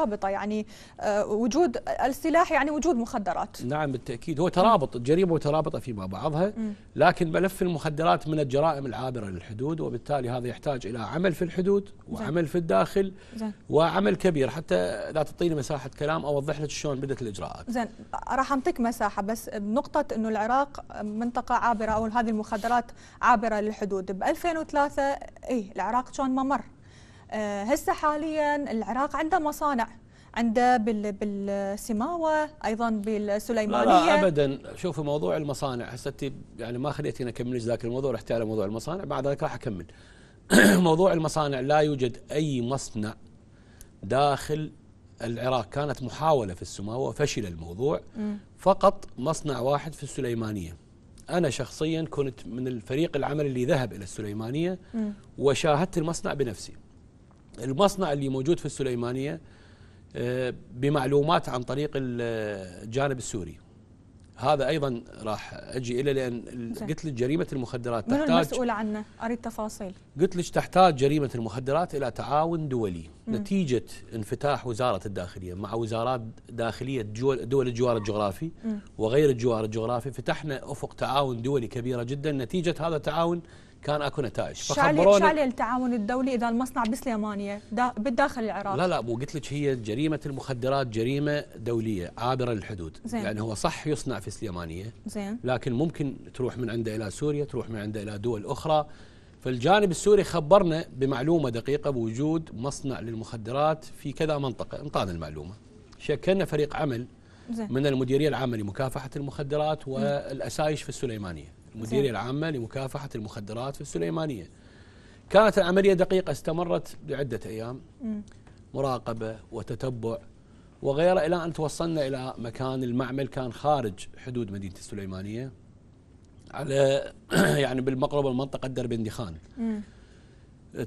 رابطه يعني آه، وجود السلاح يعني وجود مخدرات نعم بالتاكيد هو ترابط الجريمه مترابطه فيما بعضها لكن ملف المخدرات من الجرائم العابره للحدود وبالتالي هذا يحتاج الى عمل في الحدود وعمل في الداخل وعمل كبير حتى لا تعطيني مساحه كلام اوضح لك شلون بدات الاجراءات زين راح اعطيك مساحه بس بنقطه انه العراق منطقه عابره او هذه المخدرات عابره للحدود ب 2003 اي العراق كان ممر آه، هسه حاليا العراق عنده مصانع عنده بالسماوه ايضا بالسليمانيه لا, لا ابدا شوفي موضوع المصانع هسه يعني ما خليتيني اكمل ذاك الموضوع رحت على موضوع المصانع بعد ذلك راح اكمل موضوع المصانع لا يوجد اي مصنع داخل العراق كانت محاوله في السماوه فشل الموضوع م. فقط مصنع واحد في السليمانيه انا شخصيا كنت من الفريق العمل اللي ذهب الى السليمانيه م. وشاهدت المصنع بنفسي المصنع اللي موجود في السليمانيه آه، بمعلومات عن طريق الجانب آه، السوري هذا ايضا راح اجي الى لان قلت لك جريمه المخدرات تحتاج من المسؤول عنه اريد تفاصيل قلت لك تحتاج جريمه المخدرات الى تعاون دولي مم. نتيجه انفتاح وزاره الداخليه مع وزارات داخليه دول الجوار الجغرافي مم. وغير الجوار الجغرافي فتحنا افق تعاون دولي كبيره جدا نتيجه هذا التعاون كان اكو نتائج فخبروني شالي التعاون الدولي اذا المصنع بسليمانيه بالداخل العراق لا لا ابو قلت لك هي جريمه المخدرات جريمه دوليه عابره للحدود زين. يعني هو صح يصنع في سليمانيه زين لكن ممكن تروح من عنده الى سوريا تروح من عنده الى دول اخرى فالجانب السوري خبرنا بمعلومه دقيقه بوجود مصنع للمخدرات في كذا منطقه انطانا المعلومه شكلنا فريق عمل من المديريه العامه لمكافحه المخدرات والاسايش في السليمانيه المديريه العامه لمكافحه المخدرات في السليمانيه كانت العمليه دقيقه استمرت لعده ايام مراقبه وتتبع وغيره الى ان توصلنا الى مكان المعمل كان خارج حدود مدينه السليمانيه على يعني بالمقرب المنطقه درب خان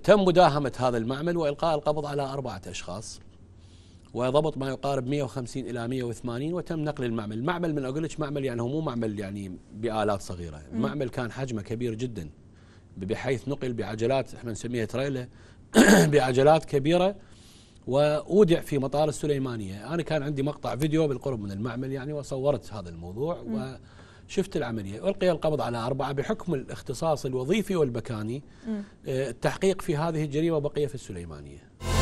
تم مداهمه هذا المعمل والقاء القبض على اربعه اشخاص وضبط ما يقارب 150 الى 180 وتم نقل المعمل، المعمل من اقول لك معمل يعني هو مو معمل يعني بالات صغيره، المعمل كان حجمه كبير جدا بحيث نقل بعجلات احنا نسميها تريلا بعجلات كبيره واودع في مطار السليمانيه، انا كان عندي مقطع فيديو بالقرب من المعمل يعني وصورت هذا الموضوع م. وشفت العمليه، القي القبض على اربعه بحكم الاختصاص الوظيفي والمكاني آه، التحقيق في هذه الجريمه بقي في السليمانيه.